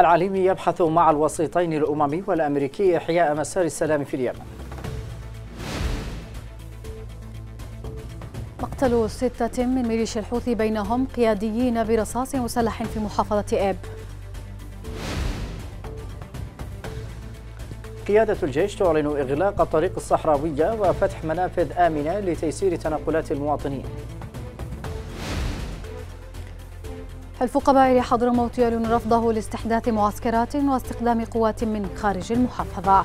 العليمي يبحث مع الوسيطين الأممي والأمريكي إحياء مسار السلام في اليمن مقتل ستة من ميليشيا الحوثي بينهم قياديين برصاص مسلح في محافظة إب قيادة الجيش تعلن إغلاق الطريق الصحراوية وفتح منافذ آمنة لتيسير تنقلات المواطنين قبائل حضرموت يعلن رفضه لاستحداث معسكرات واستخدام قوات من خارج المحافظة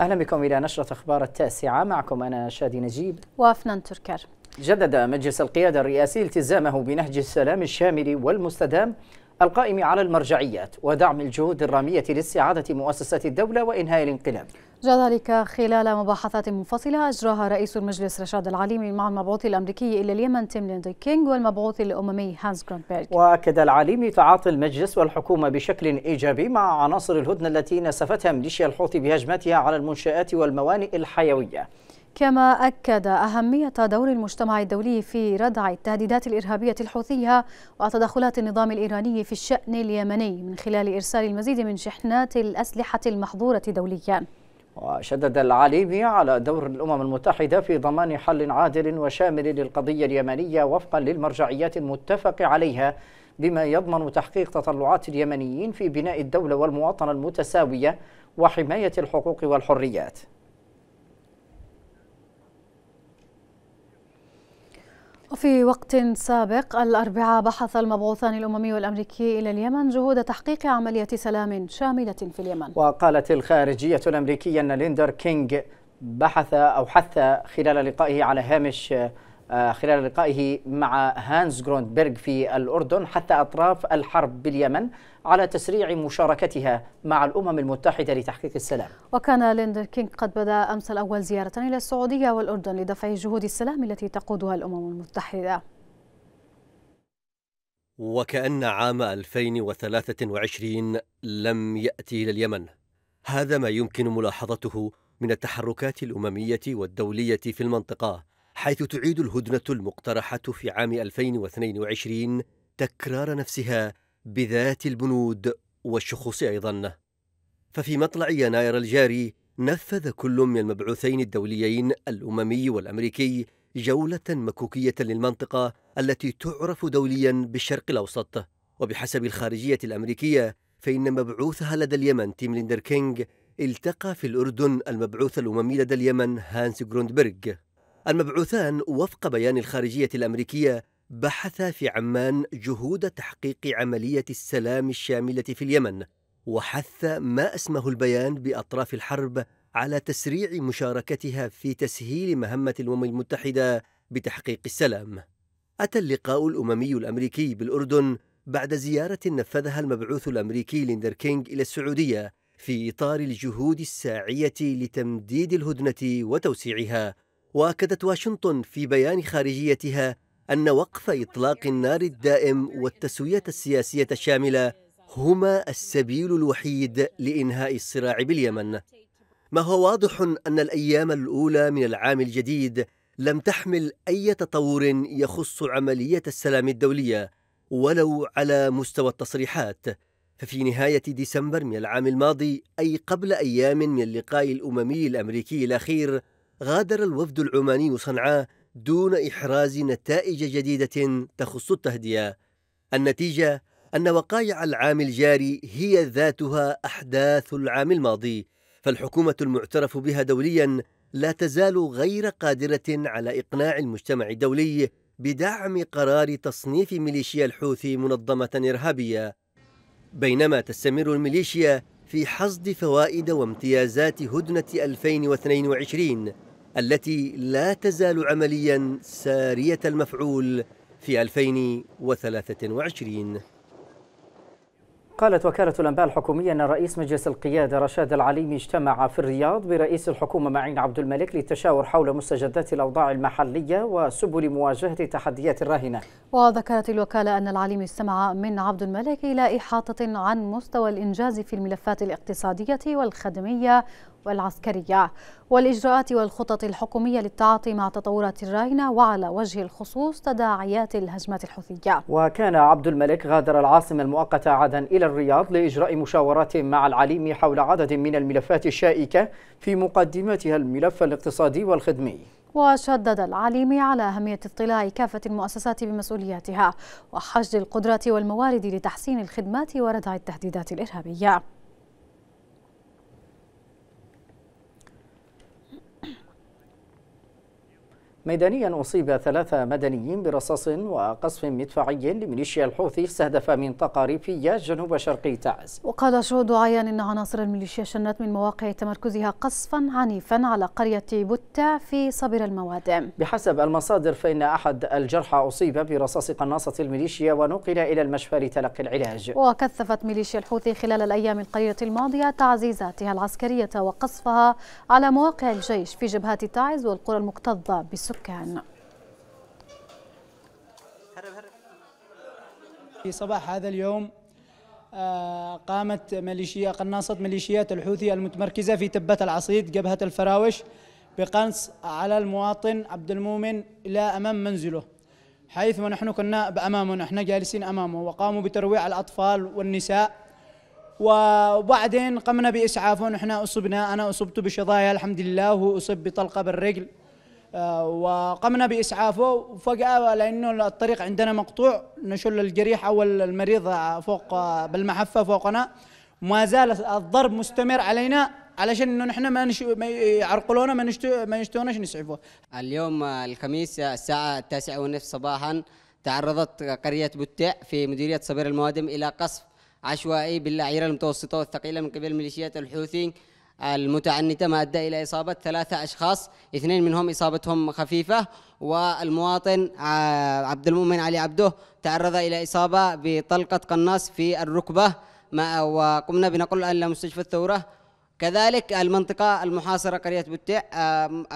أهلا بكم إلى نشرة أخبار التاسعة معكم أنا شادي نجيب وأفنان تركر جدد مجلس القيادة الرئاسي التزامه بنهج السلام الشامل والمستدام القائم على المرجعيات ودعم الجهود الرامية لاستعادة مؤسسات الدولة وإنهاء الانقلاب جاء ذلك خلال مباحثات منفصلة أجراها رئيس المجلس رشاد العليمي مع المبعوث الأمريكي إلى اليمن تيم ليندي كينغ والمبعوث الأممي هانس جرونبرغ وأكد العليمي تعاطي المجلس والحكومة بشكل إيجابي مع عناصر الهدنة التي نسفتها ميليشيا الحوثي بهجماتها على المنشآت والموانئ الحيوية كما أكد أهمية دور المجتمع الدولي في ردع التهديدات الإرهابية الحوثية وتدخلات النظام الإيراني في الشأن اليمني من خلال إرسال المزيد من شحنات الأسلحة المحظورة دوليا وشدد العليمي على دور الأمم المتحدة في ضمان حل عادل وشامل للقضية اليمنية وفقا للمرجعيات المتفق عليها بما يضمن تحقيق تطلعات اليمنيين في بناء الدولة والمواطنة المتساوية وحماية الحقوق والحريات وفي وقت سابق الأربعاء بحث المبعوثان الأممي والأمريكي إلى اليمن جهود تحقيق عملية سلام شاملة في اليمن وقالت الخارجية الأمريكية أن ليندر كينغ بحث أو حث خلال لقائه على هامش آه، خلال لقائه مع هانز جروندبرغ في الأردن حتى أطراف الحرب باليمن على تسريع مشاركتها مع الأمم المتحدة لتحقيق السلام وكان ليندر كينغ قد بدأ أمس الأول زيارة إلى السعودية والأردن لدفع جهود السلام التي تقودها الأمم المتحدة وكأن عام 2023 لم يأتي إلى اليمن هذا ما يمكن ملاحظته من التحركات الأممية والدولية في المنطقة حيث تعيد الهدنة المقترحة في عام 2022 تكرار نفسها بذات البنود والشخوص أيضا ففي مطلع يناير الجاري نفذ كل من المبعوثين الدوليين الأممي والأمريكي جولة مكوكية للمنطقة التي تعرف دوليا بالشرق الأوسط وبحسب الخارجية الأمريكية فإن مبعوثها لدى اليمن تيم ليندر كينج التقى في الأردن المبعوث الأممي لدى اليمن هانس جروندبرغ المبعوثان وفق بيان الخارجية الأمريكية بحثا في عمان جهود تحقيق عملية السلام الشاملة في اليمن وحث ما أسمه البيان بأطراف الحرب على تسريع مشاركتها في تسهيل مهمة الأمم المتحدة بتحقيق السلام أتى اللقاء الأممي الأمريكي بالأردن بعد زيارة نفذها المبعوث الأمريكي ليندر كينج إلى السعودية في إطار الجهود الساعية لتمديد الهدنة وتوسيعها واكدت واشنطن في بيان خارجيتها ان وقف اطلاق النار الدائم والتسويه السياسيه الشامله هما السبيل الوحيد لانهاء الصراع باليمن ما هو واضح ان الايام الاولى من العام الجديد لم تحمل اي تطور يخص عمليه السلام الدوليه ولو على مستوى التصريحات ففي نهايه ديسمبر من العام الماضي اي قبل ايام من اللقاء الاممي الامريكي الاخير غادر الوفد العماني صنعاء دون إحراز نتائج جديدة تخص التهدئة النتيجة أن وقائع العام الجاري هي ذاتها أحداث العام الماضي فالحكومة المعترف بها دوليا لا تزال غير قادرة على إقناع المجتمع الدولي بدعم قرار تصنيف ميليشيا الحوثي منظمة إرهابية بينما تستمر الميليشيا في حصد فوائد وامتيازات هدنة 2022 التي لا تزال عمليا سارية المفعول في 2023 قالت وكالة الأنباء الحكومية أن رئيس مجلس القيادة رشاد العليمي اجتمع في الرياض برئيس الحكومة معين عبد الملك للتشاور حول مستجدات الأوضاع المحلية وسبل مواجهة التحديات الراهنة وذكرت الوكالة أن العليمي استمع من عبد الملك إلى إحاطة عن مستوى الإنجاز في الملفات الاقتصادية والخدمية والعسكرية والإجراءات والخطط الحكومية للتعاطي مع تطورات الراهنة وعلى وجه الخصوص تداعيات الهجمة الحوثية وكان عبد الملك غادر العاصمة المؤقتة عدن إلى الرياض لإجراء مشاورات مع العليم حول عدد من الملفات الشائكة في مقدمتها الملف الاقتصادي والخدمي وشدد العليمي على أهمية اطلاع كافة المؤسسات بمسؤولياتها وحشد القدرات والموارد لتحسين الخدمات وردع التهديدات الإرهابية ميدانيا أصيب ثلاثة مدنيين برصاص وقصف مدفعي لميليشيا الحوثي استهدف منطقة ريفية جنوب شرقي تعز وقال شهود عيان أن عناصر الميليشيا شنت من مواقع تمركزها قصفا عنيفا على قرية بوتا في صبر المواد بحسب المصادر فإن أحد الجرحى أصيب برصاص قناصة الميليشيا ونقل إلى المشفى لتلقي العلاج وكثفت ميليشيا الحوثي خلال الأيام القليلة الماضية تعزيزاتها العسكرية وقصفها على مواقع الجيش في جبهات تعز والقرى المكتظة بسكان سكان في صباح هذا اليوم آه، قامت ميليشيا قناصة ميليشيات الحوثي المتمركزة في تبة العصيد جبهة الفراوش بقنص على المواطن عبد المؤمن إلى أمام منزله حيث ونحن كنا بأمامه نحن جالسين أمامه وقاموا بترويع الأطفال والنساء وبعدين قمنا بإسعافه نحن أصبنا أنا أصبت بشظايا الحمد لله وهو بطلقة بالرجل وقمنا باسعافه فجاه لانه الطريق عندنا مقطوع نشل الجريح او المريض فوق بالمحفه فوقنا ما زال الضرب مستمر علينا علشان انه نحن ما, نش... ما يعرقلونا ما نشتو... ما يشتوناش نسعفوه. اليوم الخميس الساعه التاسعة ونصف صباحا تعرضت قريه بتع في مديريه صبير الموادم الى قصف عشوائي بالاعيره المتوسطه والثقيله من قبل ميليشيات الحوثي المتعنتة ما أدى إلى إصابة ثلاثة أشخاص اثنين منهم إصابتهم خفيفة والمواطن عبد المؤمن علي عبده تعرض إلى إصابة بطلقة قناص في الركبة ما وقمنا بنقله إلى مستشفى الثورة كذلك المنطقة المحاصرة قرية بتع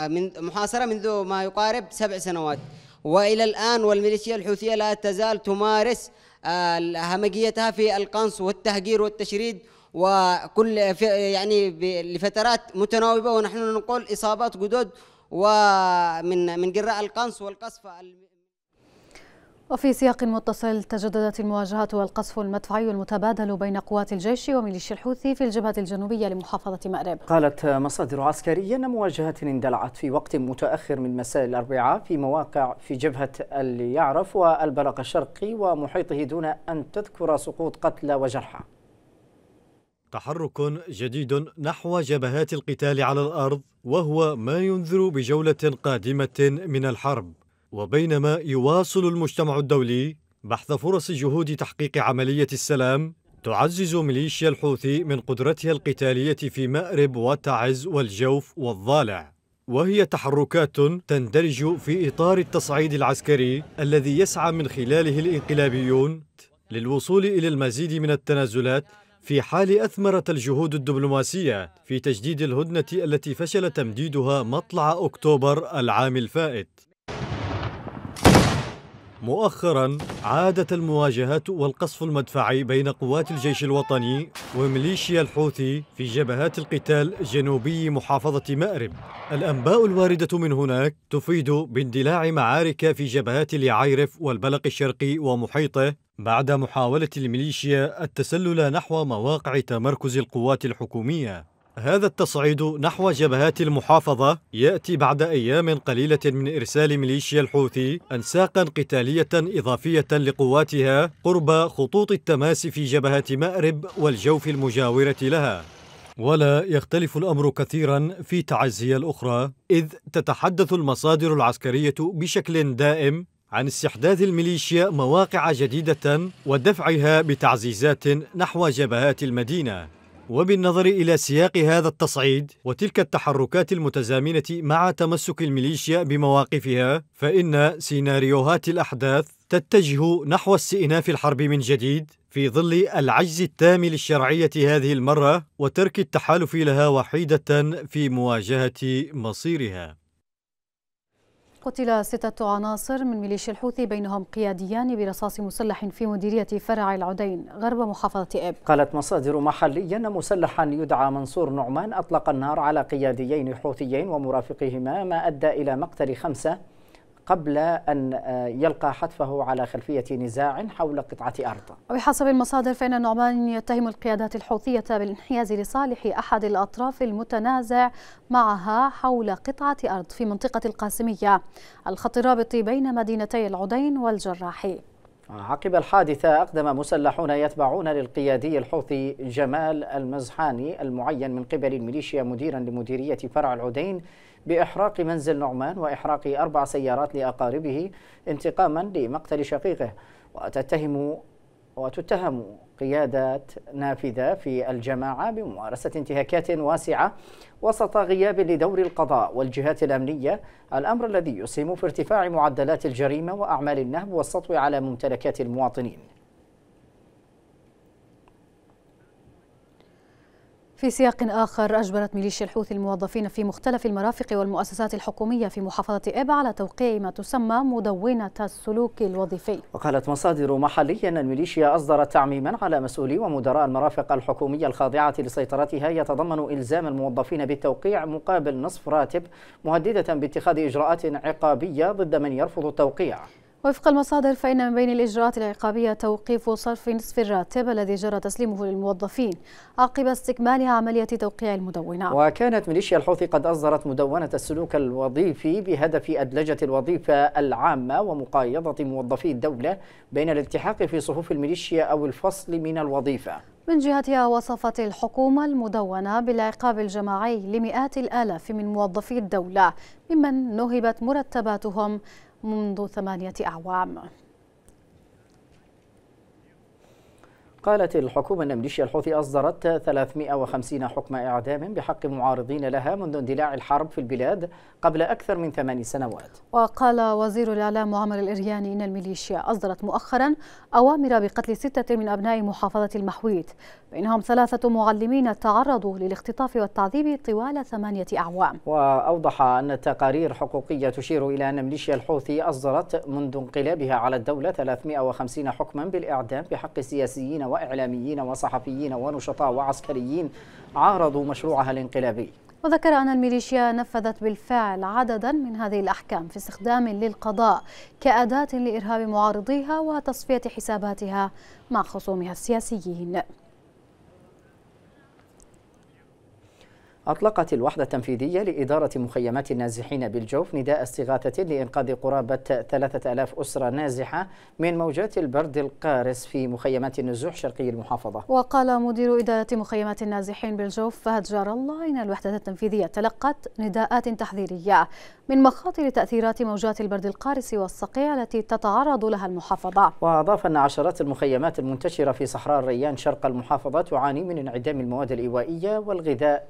من محاصرة منذ ما يقارب سبع سنوات وإلى الآن والميليشيا الحوثية لا تزال تمارس آه، همجيتها في القنص والتهجير والتشريد وكل يعني لفترات متناوبه ونحن نقول اصابات جدد ومن من جراء القنص والقصف وفي سياق متصل تجددت المواجهات والقصف المدفعي المتبادل بين قوات الجيش وميليشيا الحوثي في الجبهة الجنوبية لمحافظة مأرب قالت مصادر عسكرية أن مواجهات اندلعت في وقت متأخر من مساء الأربعاء في مواقع في جبهة اللي يعرف الشرقي ومحيطه دون أن تذكر سقوط قتلى وجرحى تحرك جديد نحو جبهات القتال على الارض وهو ما ينذر بجوله قادمه من الحرب وبينما يواصل المجتمع الدولي بحث فرص جهود تحقيق عمليه السلام تعزز ميليشيا الحوثي من قدرتها القتاليه في مأرب وتعز والجوف والضالع وهي تحركات تندرج في اطار التصعيد العسكري الذي يسعى من خلاله الانقلابيون للوصول الى المزيد من التنازلات في حال أثمرت الجهود الدبلوماسية في تجديد الهدنة التي فشل تمديدها مطلع أكتوبر العام الفائت مؤخرا عادت المواجهات والقصف المدفعي بين قوات الجيش الوطني وميليشيا الحوثي في جبهات القتال جنوبي محافظة مأرب الأنباء الواردة من هناك تفيد باندلاع معارك في جبهات اليعيرف والبلق الشرقي ومحيطه بعد محاولة الميليشيا التسلل نحو مواقع تمركز القوات الحكومية هذا التصعيد نحو جبهات المحافظة يأتي بعد أيام قليلة من إرسال ميليشيا الحوثي أنساقا قتالية إضافية لقواتها قرب خطوط التماس في جبهة مأرب والجوف المجاورة لها ولا يختلف الأمر كثيرا في تعزية الأخرى إذ تتحدث المصادر العسكرية بشكل دائم عن استحداث الميليشيا مواقع جديدة ودفعها بتعزيزات نحو جبهات المدينة وبالنظر إلى سياق هذا التصعيد وتلك التحركات المتزامنة مع تمسك الميليشيا بمواقفها فإن سيناريوهات الأحداث تتجه نحو استئناف الحرب من جديد في ظل العجز التام للشرعية هذه المرة وترك التحالف لها وحيدة في مواجهة مصيرها قتل ستة عناصر من ميليشيا الحوثي بينهم قياديان برصاص مسلح في مديرية فرع العدين غرب محافظة إب قالت مصادر محلية أن مسلحا يدعى منصور نعمان أطلق النار على قياديين حوثيين ومرافقهما ما أدى إلى مقتل خمسة قبل أن آه، يلقى حتفه على خلفية نزاع حول قطعة أرض وبحسب المصادر فإن النعمان يتهم القيادات الحوثية بالانحياز لصالح أحد الأطراف المتنازع معها حول قطعة أرض في منطقة القاسمية الخط الرابط بين مدينتي العدين والجراحي عقب الحادثة أقدم مسلحون يتبعون للقيادي الحوثي جمال المزحاني المعين من قبل الميليشيا مديرا لمديرية فرع العدين بإحراق منزل نعمان وإحراق أربع سيارات لأقاربه انتقاما لمقتل شقيقه وتتهم وتتهم قيادات نافذة في الجماعة بممارسة انتهاكات واسعة وسط غياب لدور القضاء والجهات الأمنية الأمر الذي يسهم في ارتفاع معدلات الجريمة وأعمال النهب والسطو على ممتلكات المواطنين في سياق آخر أجبرت ميليشيا الحوثي الموظفين في مختلف المرافق والمؤسسات الحكومية في محافظة إب على توقيع ما تسمى مدونة السلوك الوظيفي وقالت مصادر محلية أن الميليشيا أصدرت تعميما على مسؤولي ومدراء المرافق الحكومية الخاضعة لسيطرتها يتضمن إلزام الموظفين بالتوقيع مقابل نصف راتب مهددة باتخاذ إجراءات عقابية ضد من يرفض التوقيع وفق المصادر فإن من بين الإجراءات العقابية توقيف صرف نصف الراتب الذي جرى تسليمه للموظفين عقب استكمال عملية توقيع المدونة وكانت ميليشيا الحوثي قد أصدرت مدونة السلوك الوظيفي بهدف أدلجة الوظيفة العامة ومقايضة موظفي الدولة بين الالتحاق في صفوف الميليشيا أو الفصل من الوظيفة من جهتها وصفت الحكومة المدونة بالعقاب الجماعي لمئات الآلاف من موظفي الدولة ممن نهبت مرتباتهم منذ ثمانية أعوام قالت الحكومة أن ميليشيا الحوثي أصدرت 350 حكم إعدام بحق معارضين لها منذ اندلاع الحرب في البلاد قبل أكثر من ثمان سنوات وقال وزير الإعلام عمر الإرياني إن الميليشيا أصدرت مؤخرا أوامر بقتل ستة من أبناء محافظة المحويت بينهم ثلاثة معلمين تعرضوا للاختطاف والتعذيب طوال ثمانية أعوام وأوضح أن تقارير حقوقية تشير إلى أن ميليشيا الحوثي أصدرت منذ انقلابها على الدولة 350 حكما بالإعدام بحق سياسيين وإعلاميين وصحفيين ونشطاء وعسكريين عارضوا مشروعها الانقلابي وذكر أن الميليشيا نفذت بالفعل عددا من هذه الأحكام في استخدام للقضاء كأداة لإرهاب معارضيها وتصفية حساباتها مع خصومها السياسيين أطلقت الوحدة التنفيذية لإدارة مخيمات النازحين بالجوف نداء استغاثة لإنقاذ قرابة 3000 أسرة نازحة من موجات البرد القارس في مخيمات النزوح شرقي المحافظة وقال مدير إدارة مخيمات النازحين بالجوف فهد جار الله إن الوحدة التنفيذية تلقت نداءات تحذيرية من مخاطر تأثيرات موجات البرد القارس والصقيع التي تتعرض لها المحافظة وأضاف أن عشرات المخيمات المنتشرة في صحراء الريان شرق المحافظة تعاني من انعدام المواد الإيوائية والغذاء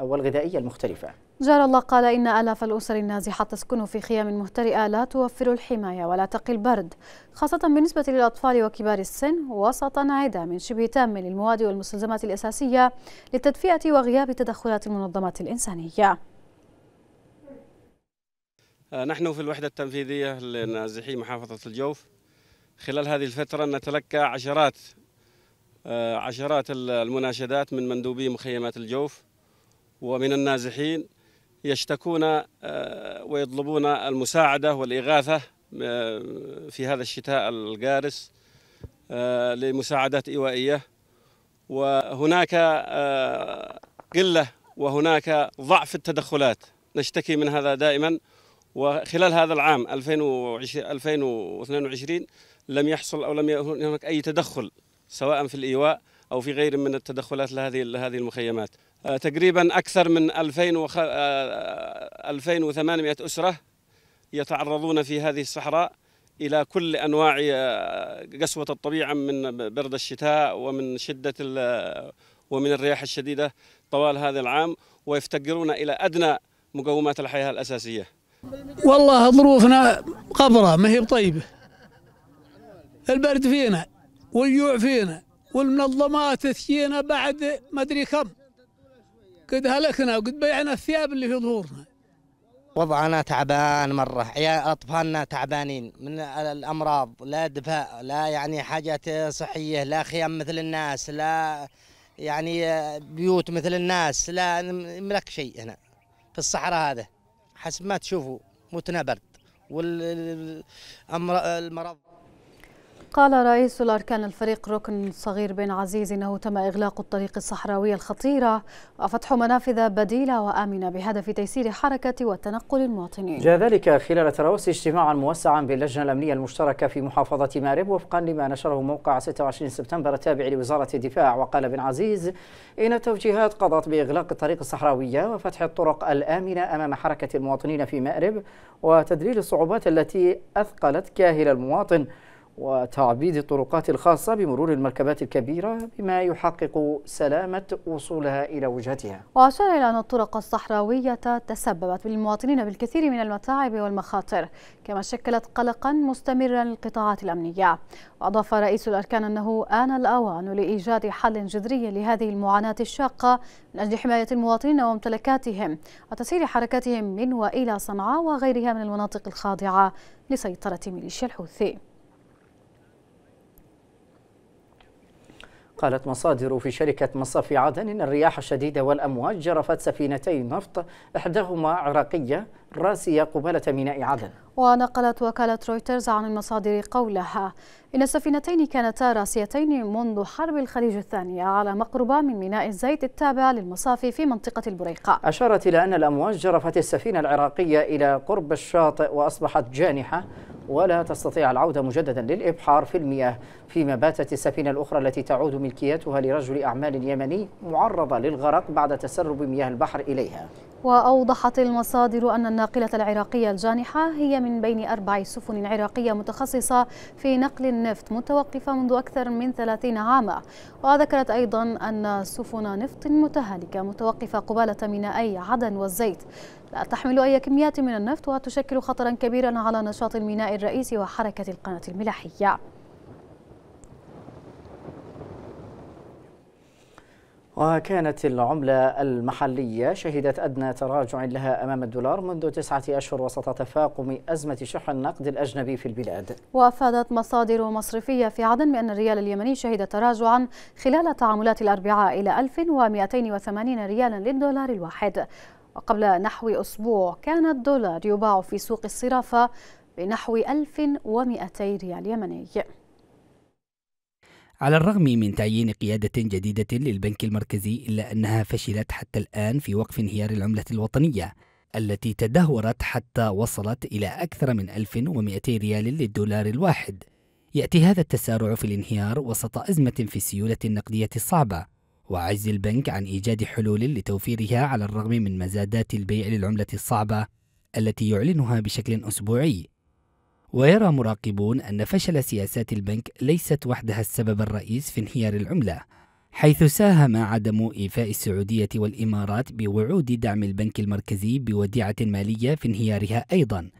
والغذائية المختلفة جار الله قال إن آلاف الأسر النازحة تسكن في خيام مهترئة لا توفر الحماية ولا تقي البرد خاصة بالنسبة للأطفال وكبار السن وسط انعدام شبه تام للمواد والمستلزمات الأساسية للتدفئة وغياب تدخلات المنظمات الإنسانية آه، نحن في الوحدة التنفيذية لنازحي محافظة الجوف خلال هذه الفترة نتلقى عشرات آه، عشرات المناشدات من مندوبي مخيمات الجوف ومن النازحين يشتكون آه، ويطلبون المساعدة والإغاثة آه، في هذا الشتاء القارس آه، لمساعدات إيوائية وهناك قلة وهناك ضعف التدخلات نشتكي من هذا دائما وخلال هذا العام 2022 لم يحصل أو لم يكن هناك أي تدخل سواء في الإيواء أو في غير من التدخلات لهذه المخيمات آه، تقريبا أكثر من 2800 آه، آه، أسرة يتعرضون في هذه الصحراء إلى كل أنواع قسوة الطبيعة من برد الشتاء ومن شدة ومن الرياح الشديدة طوال هذا العام ويفتقرون إلى أدنى مقومات الحياة الأساسية والله ظروفنا قبرة ما هي بطيبة البرد فينا والجوع فينا والمنظمات تجينا بعد ما ادري كم قد هلكنا وقد بيعنا الثياب اللي في ظهورنا وضعنا تعبان مرة عيال أطفالنا تعبانين من الأمراض لا دفاء لا يعني حاجات صحية لا خيام مثل الناس لا يعني بيوت مثل الناس لا نملك شيء هنا في الصحراء هذا حسب ما تشوفوا متنا برد والمرض قال رئيس الأركان الفريق ركن صغير بن عزيز أنه تم إغلاق الطريق الصحراوي الخطيرة وفتح منافذ بديلة وآمنة بهدف تيسير حركة وتنقل المواطنين جاء ذلك خلال تراوس اجتماعا موسعا باللجنة الأمنية المشتركة في محافظة مارب وفقا لما نشره موقع 26 سبتمبر التابع لوزارة الدفاع وقال بن عزيز إن توجيهات قضت بإغلاق الطريق الصحراوية وفتح الطرق الآمنة أمام حركة المواطنين في مأرب وتدليل الصعوبات التي أثقلت كاهل المواطن وتعبيد الطرقات الخاصة بمرور المركبات الكبيرة بما يحقق سلامة وصولها إلى وجهتها وأشار إلى أن الطرق الصحراوية تسببت للمواطنين بالكثير من المتاعب والمخاطر كما شكلت قلقا مستمرا للقطاعات الأمنية وأضاف رئيس الأركان أنه آن الأوان لإيجاد حل جذري لهذه المعاناة الشاقة من أجل حماية المواطنين وممتلكاتهم وتسير حركاتهم من وإلى صنعاء وغيرها من المناطق الخاضعة لسيطرة ميليشيا الحوثي قالت مصادر في شركة مصافي عدن إن الرياح الشديدة والأمواج جرفت سفينتي نفط إحداهما عراقية راسية قبالة ميناء عدن ونقلت وكالة رويترز عن المصادر قولها إن السفينتين كانتا راسيتين منذ حرب الخليج الثانية على مقربة من ميناء الزيت التابع للمصافي في منطقة البريقة أشارت إلى أن الأمواج جرفت السفينة العراقية إلى قرب الشاطئ وأصبحت جانحة ولا تستطيع العودة مجددا للإبحار في المياه فيما باتت السفينة الأخرى التي تعود ملكيتها لرجل أعمال يمني معرضة للغرق بعد تسرب مياه البحر إليها وأوضحت المصادر أن الناقلة العراقية الجانحة هي من بين أربع سفن عراقية متخصصة في نقل النفط متوقفة منذ أكثر من 30 عاما وذكرت أيضا أن سفن نفط متهالكة متوقفة قبالة مينائي عدن والزيت لا تحمل أي كميات من النفط وتشكل خطرا كبيرا على نشاط الميناء الرئيسي وحركة القناة الملاحية وكانت العملة المحلية شهدت أدنى تراجع لها أمام الدولار منذ تسعة أشهر وسط تفاقم أزمة شح النقد الأجنبي في البلاد وأفادت مصادر مصرفية في عدن بأن الريال اليمني شهد تراجعا خلال تعاملات الأربعاء إلى 1280 ريالا للدولار الواحد وقبل نحو أسبوع كان الدولار يباع في سوق الصرافة بنحو 1200 ريال يمني على الرغم من تعيين قيادة جديدة للبنك المركزي إلا أنها فشلت حتى الآن في وقف انهيار العملة الوطنية التي تدهورت حتى وصلت إلى أكثر من 1200 ريال للدولار الواحد يأتي هذا التسارع في الانهيار وسط أزمة في السيولة النقدية الصعبة وعجز البنك عن إيجاد حلول لتوفيرها على الرغم من مزادات البيع للعملة الصعبة التي يعلنها بشكل أسبوعي ويرى مراقبون أن فشل سياسات البنك ليست وحدها السبب الرئيس في انهيار العملة، حيث ساهم عدم إيفاء السعودية والإمارات بوعود دعم البنك المركزي بوديعة مالية في انهيارها أيضاً،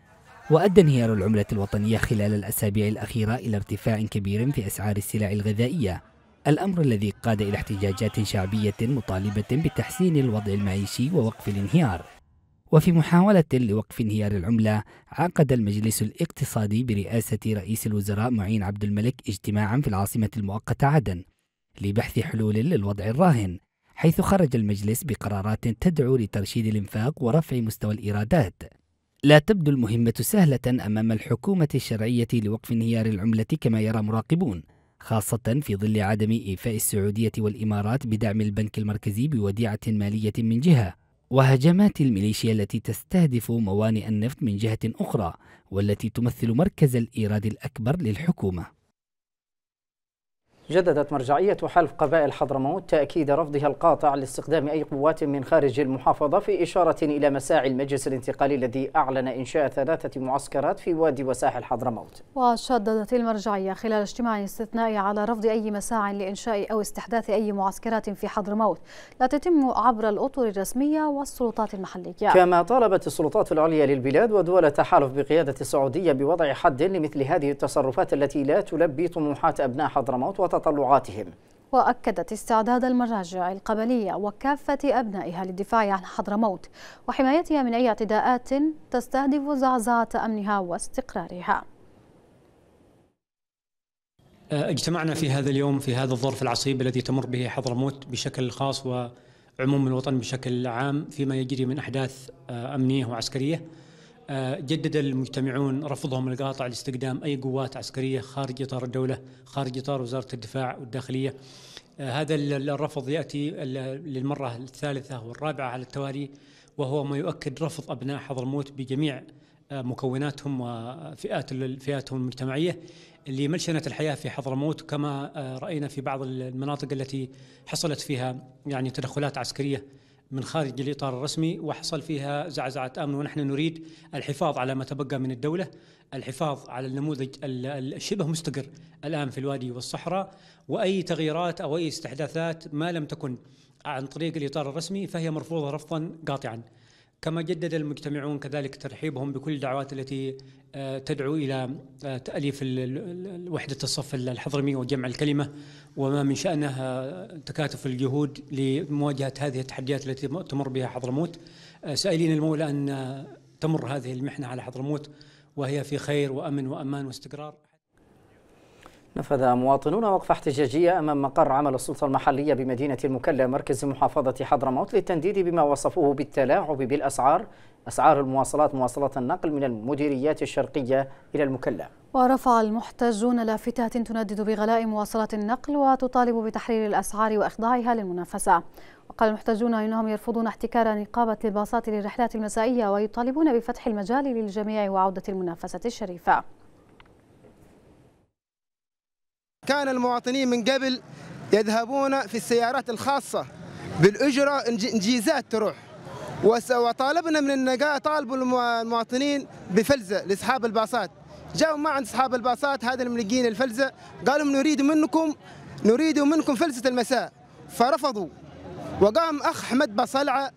وأدى انهيار العملة الوطنية خلال الأسابيع الأخيرة إلى ارتفاع كبير في أسعار السلع الغذائية، الأمر الذي قاد إلى احتجاجات شعبية مطالبة بتحسين الوضع المعيشي ووقف الانهيار. وفي محاولة لوقف انهيار العملة عقد المجلس الاقتصادي برئاسة رئيس الوزراء معين عبد الملك اجتماعا في العاصمة المؤقتة عدن لبحث حلول للوضع الراهن حيث خرج المجلس بقرارات تدعو لترشيد الانفاق ورفع مستوى الايرادات لا تبدو المهمة سهلة أمام الحكومة الشرعية لوقف انهيار العملة كما يرى مراقبون خاصة في ظل عدم إيفاء السعودية والإمارات بدعم البنك المركزي بوديعة مالية من جهة وهجمات الميليشيا التي تستهدف موانئ النفط من جهة أخرى والتي تمثل مركز الإيراد الأكبر للحكومة جددت مرجعية حلف قبائل حضرموت تأكيد رفضها القاطع لاستخدام أي قوات من خارج المحافظة في إشارة إلى مساعي المجلس الانتقالي الذي أعلن إنشاء ثلاثة معسكرات في وادي وساحل حضرموت وشددت المرجعية خلال اجتماع استثنائي على رفض أي مساع لإنشاء أو استحداث أي معسكرات في حضرموت لا تتم عبر الأطر الرسمية والسلطات المحلية كما طالبت السلطات العليا للبلاد ودول تحالف بقيادة السعودية بوضع حد لمثل هذه التصرفات التي لا تلبي طموحات أبناء حضرموت وتطلع تطلعاتهم وأكدت استعداد المراجع القبلية وكافة أبنائها للدفاع عن حضرموت وحمايتها من أي اعتداءات تستهدف زعزعة أمنها واستقرارها أه، اجتمعنا في هذا اليوم في هذا الظرف العصيب الذي تمر به حضرموت بشكل خاص وعموم الوطن بشكل عام فيما يجري من أحداث أه، أمنية وعسكرية جدد المجتمعون رفضهم القاطع لاستقدام أي قوات عسكرية خارج إطار الدولة خارج إطار وزارة الدفاع والداخلية آه، هذا الرفض يأتي للمرة الثالثة والرابعة على التوالي وهو ما يؤكد رفض أبناء حضرموت بجميع آه، مكوناتهم وفئات فئاتهم المجتمعية لملشنة الحياة في حضرموت كما آه، رأينا في بعض المناطق التي حصلت فيها يعني تدخلات عسكرية من خارج الإطار الرسمي وحصل فيها زعزعة أمن ونحن نريد الحفاظ على ما تبقى من الدولة الحفاظ على النموذج الشبه مستقر الآن في الوادي والصحراء وأي تغييرات أو أي استحداثات ما لم تكن عن طريق الإطار الرسمي فهي مرفوضة رفضا قاطعا كما جدد المجتمعون كذلك ترحيبهم بكل الدعوات التي آه، تدعو الى آه، تاليف وحده الصف الحضرمي وجمع الكلمه وما من شانها آه، تكاتف الجهود لمواجهه هذه التحديات التي تمر بها حضرموت سائلين المولى ان تمر هذه المحنه على حضرموت وهي في خير وامن وامان واستقرار نفذ مواطنون وقفة احتجاجية أمام مقر عمل السلطة المحلية بمدينة المكلا مركز محافظة حضرموت للتنديد بما وصفوه بالتلاعب بالأسعار أسعار المواصلات مواصلة النقل من المديريات الشرقية إلى المكلا ورفع المحتجون لافتات تندد بغلاء مواصلات النقل وتطالب بتحرير الأسعار وإخضاعها للمنافسة وقال المحتجون أنهم يرفضون احتكار نقابة الباصات للرحلات المسائية ويطالبون بفتح المجال للجميع وعودة المنافسة الشريفة كان المواطنين من قبل يذهبون في السيارات الخاصة بالأجرة إنجيزات تروح وطالبنا من النقاء طالبوا المواطنين بفلزة لأصحاب الباصات جاءوا ما عند أصحاب الباصات هذا الملقين الفلزة قالوا نريد منكم نريد منكم فلزة المساء فرفضوا وقام أخ أحمد بصلعة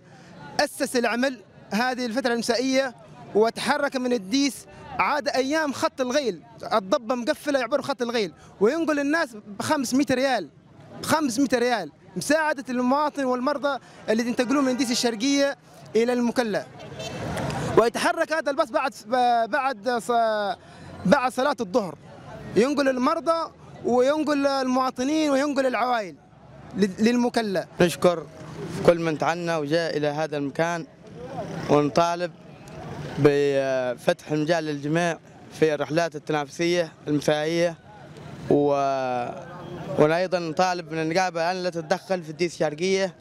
أسس العمل هذه الفترة المسائية وتحرك من الديس عاد ايام خط الغيل الضبه مقفله يعبر خط الغيل وينقل الناس ب 500 ريال ب 500 ريال مساعده المواطن والمرضى اللي ينتقلون من ديس الشرقيه الى المكلا ويتحرك هذا الباص بعد بعد بعد صلاه الظهر ينقل المرضى وينقل المواطنين وينقل العوائل للمكلا نشكر كل من تعنى وجاء الى هذا المكان ونطالب بفتح المجال للجميع في الرحلات التنافسية المساعيه و... وأنا أيضا نطالب من النقابة أن لا تتدخل في الديس الشرقية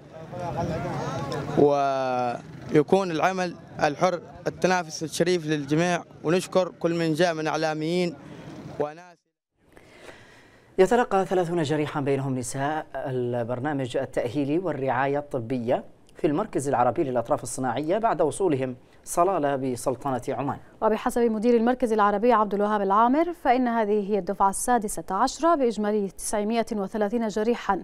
ويكون العمل الحر التنافس الشريف للجميع ونشكر كل من جاء من إعلاميين وناس يتلقى ثلاثون جريحا بينهم نساء البرنامج التأهيلي والرعاية الطبية في المركز العربي للأطراف الصناعية بعد وصولهم صلالة بسلطنة عمان وبحسب مدير المركز العربي عبد الوهاب العامر فإن هذه هي الدفعة السادسة عشرة بإجمالي 930 جريحا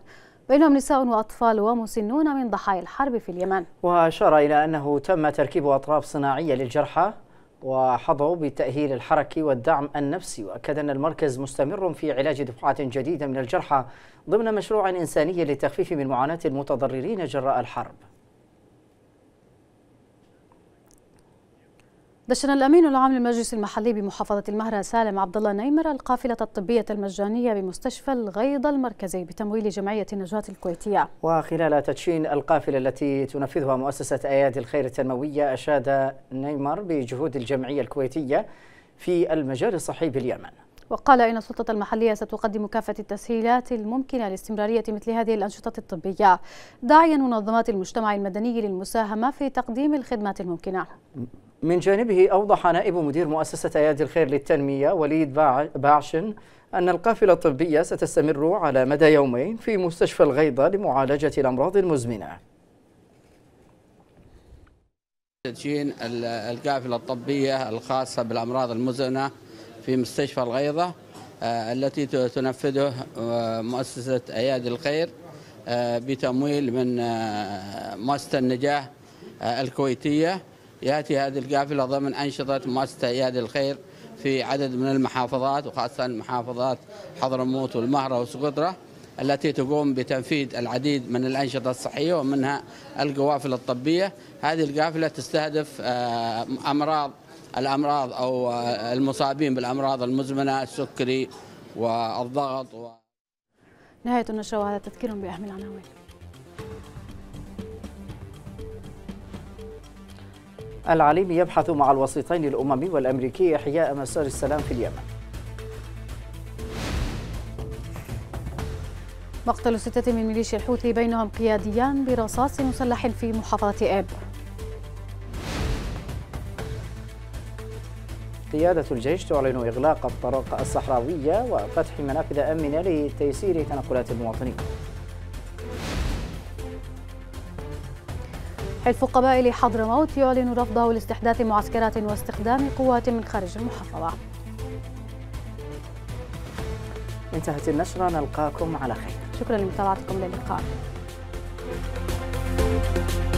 بينهم نساء وأطفال ومسنون من ضحايا الحرب في اليمن وأشار إلى أنه تم تركيب أطراف صناعية للجرحى وحظوا بالتأهيل الحركي والدعم النفسي وأكد أن المركز مستمر في علاج دفعات جديدة من الجرحى ضمن مشروع إنساني للتخفيف من معاناة المتضررين جراء الحرب دشن الأمين العام للمجلس المحلي بمحافظة المهرة سالم عبد الله نيمر القافلة الطبية المجانية بمستشفى الغيض المركزي بتمويل جمعية النجاة الكويتية وخلال تدشين القافلة التي تنفذها مؤسسة أيادي الخير التنموية أشاد نيمر بجهود الجمعية الكويتية في المجال الصحي باليمن وقال إن السلطة المحلية ستقدم كافة التسهيلات الممكنة لاستمرارية مثل هذه الأنشطة الطبية داعيا منظمات المجتمع المدني للمساهمة في تقديم الخدمات الممكنة من جانبه أوضح نائب مدير مؤسسة أيادي الخير للتنمية وليد باعشن أن القافلة الطبية ستستمر على مدى يومين في مستشفى الغيضة لمعالجة الأمراض المزمنة تدشين القافلة الطبية الخاصة بالأمراض المزمنة في مستشفى الغيضة آه، التي تنفذه آه، مؤسسة أيادي الخير آه، بتمويل من مؤسسة النجاح الكويتية يأتي هذه القافلة ضمن أنشطة مؤسسة إياد الخير في عدد من المحافظات وخاصة محافظات حضرموت والمهرة وسقطرة التي تقوم بتنفيذ العديد من الأنشطة الصحية ومنها القوافل الطبية هذه القافلة تستهدف آه، أمراض الأمراض أو آه، المصابين بالأمراض المزمنة السكري والضغط و... نهاية النشرة وهذا تذكير بأهم العناوين العليمي يبحث مع الوسيطين الأممي والأمريكي إحياء مسار السلام في اليمن مقتل ستة من ميليشيا الحوثي بينهم قياديان برصاص مسلح في محافظة إب قيادة الجيش تعلن إغلاق الطرق الصحراوية وفتح منافذ أمنة لتيسير تنقلات المواطنين حلف قبائل حضرموت يعلن رفضه لاستحداث معسكرات واستخدام قوات من خارج المحافظة انتهت النشرة نلقاكم على خير شكرا لمتابعتكم للقاء Thank you.